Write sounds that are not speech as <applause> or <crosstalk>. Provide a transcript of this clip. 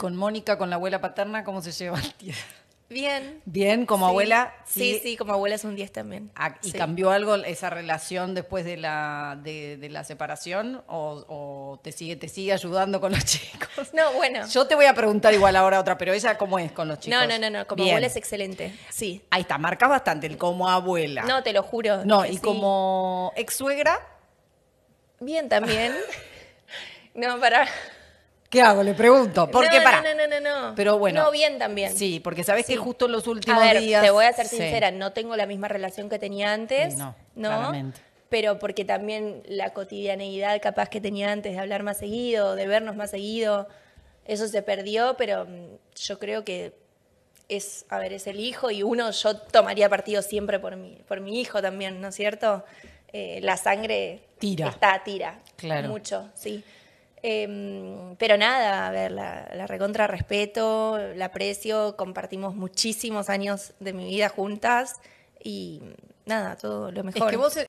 con Mónica, con la abuela paterna, cómo se lleva el día? Bien. Bien, como abuela. Sí, sí, como abuela es un 10 también. Ah, ¿Y cambió algo esa relación después de la, de, la separación? O, te sigue, te sigue ayudando con los <laughs> chicos? No, bueno. Yo te voy a preguntar igual ahora otra, pero ella cómo es con los chicos. No, no, no, Como abuela es excelente. Sí. Ahí está, marcas bastante el como abuela. No, te lo juro. No, y como ex suegra. Bien también. <laughs> no, para. ¿Qué hago? Le pregunto. Porque no, para. No, no, no, no, Pero bueno. bien también. Sí, porque sabes que justo en los últimos a ver, días. Te voy a ser sincera, no tengo la misma relación que tenía antes. No. Pero porque también la cotidianeidad capaz que tenía antes de hablar más seguido, de vernos más seguido, eso se perdió, pero mm, yo creo que es, a ver, es el hijo y uno, yo tomaría partido siempre por mi, por mi hijo también, ¿no es cierto? Eh, la sangre tira. está, tira. Claro. Mucho, sí. Em, pero nada, a ver, la, la, recontra respeto, la aprecio, compartimos muchísimos años de mi vida juntas y nada, todo lo mejor. que